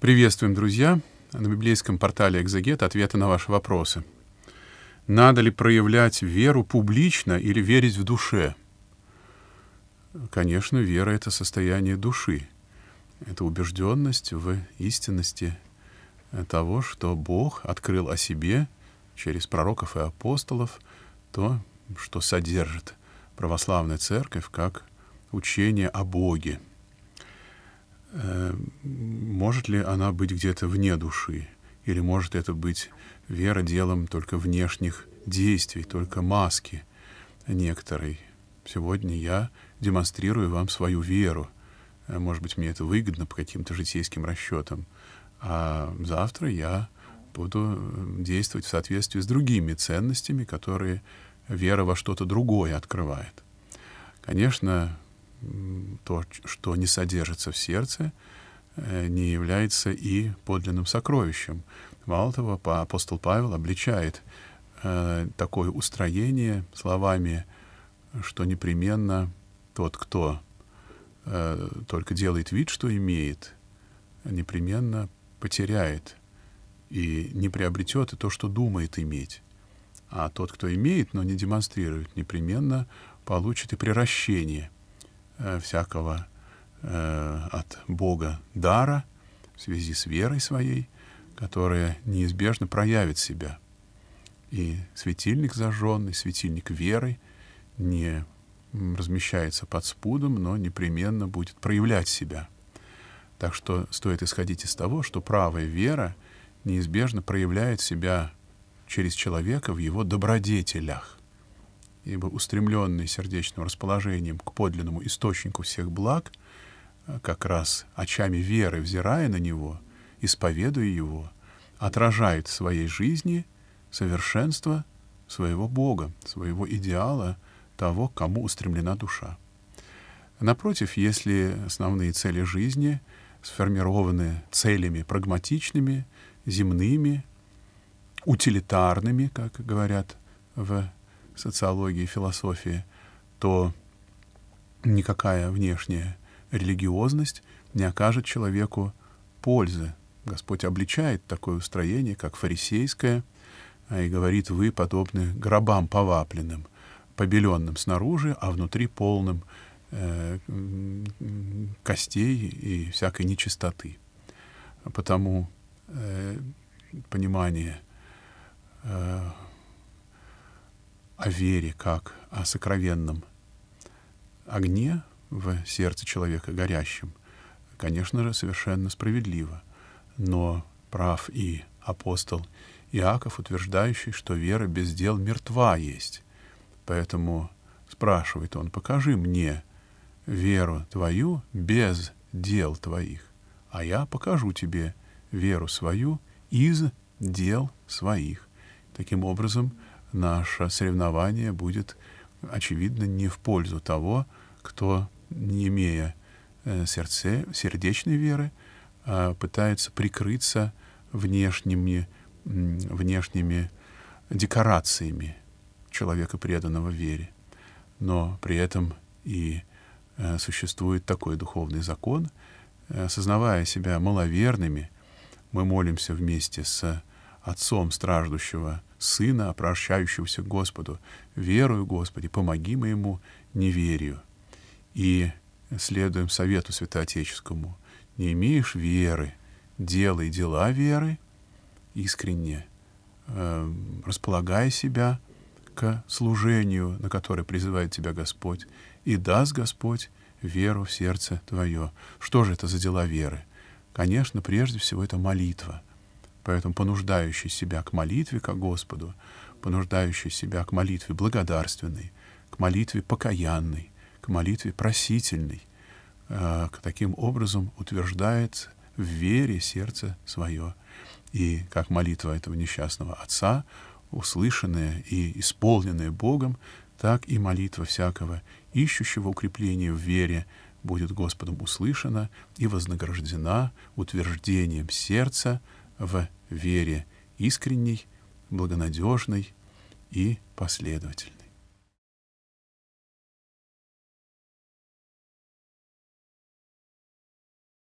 Приветствуем, друзья! На библейском портале «Экзегет» ответы на ваши вопросы. Надо ли проявлять веру публично или верить в душе? Конечно, вера — это состояние души. Это убежденность в истинности того, что Бог открыл о себе через пророков и апостолов то, что содержит православная церковь как учение о Боге э, — может ли она быть где-то вне души? Или может это быть вера делом только внешних действий, только маски некоторой? Сегодня я демонстрирую вам свою веру. Э, может быть, мне это выгодно по каким-то житейским расчетам. А завтра я буду э, действовать в соответствии с другими ценностями, которые вера во что-то другое открывает. Конечно, то, что не содержится в сердце, Э, не является и подлинным сокровищем. Мало того, апостол Павел обличает э, такое устроение словами, что непременно тот, кто э, только делает вид, что имеет, непременно потеряет и не приобретет и то, что думает иметь. А тот, кто имеет, но не демонстрирует, непременно получит и приращение всякого Э, от Бога дара в связи с верой своей, которая неизбежно проявит себя. И светильник зажженный, светильник веры не размещается под спудом, но непременно будет проявлять себя. Так что стоит исходить из того, что правая вера неизбежно проявляет себя через человека в его добродетелях. Ибо устремленный сердечным расположением к подлинному источнику всех благ — как раз очами веры, взирая на него, исповедуя его, отражает в своей жизни совершенство своего Бога, своего идеала, того, к кому устремлена душа. Напротив, если основные цели жизни сформированы целями прагматичными, земными, утилитарными, как говорят в социологии философии, то никакая внешняя религиозность не окажет человеку пользы. Господь обличает такое устроение, как фарисейское, а, и говорит, вы подобны гробам повапленным, побеленным снаружи, а внутри полным э, костей и всякой нечистоты. Потому э, понимание э, о вере как о сокровенном огне — в сердце человека горящим, конечно же, совершенно справедливо. Но прав и апостол Иаков, утверждающий, что вера без дел мертва есть. Поэтому спрашивает он, покажи мне веру твою без дел твоих, а я покажу тебе веру свою из дел своих. Таким образом, наше соревнование будет, очевидно, не в пользу того, кто не имея э, сердце, сердечной веры, а пытаются прикрыться внешними, внешними декорациями человека, преданного вере. Но при этом и э, существует такой духовный закон. Э, осознавая себя маловерными, мы молимся вместе с Отцом страждущего Сына, обращающегося Господу. «Верую, Господи, помоги моему неверию» и следуем совету святоотеческому. Не имеешь веры, делай дела веры искренне, эм, располагай себя к служению, на которое призывает тебя Господь, и даст Господь веру в сердце твое. Что же это за дела веры? Конечно, прежде всего это молитва. Поэтому понуждающий себя к молитве, к Господу, понуждающий себя к молитве благодарственной, к молитве покаянной, молитве просительной, э, таким образом утверждает в вере сердце свое. И как молитва этого несчастного отца, услышанная и исполненная Богом, так и молитва всякого, ищущего укрепления в вере, будет Господом услышана и вознаграждена утверждением сердца в вере искренней, благонадежной и последовательной.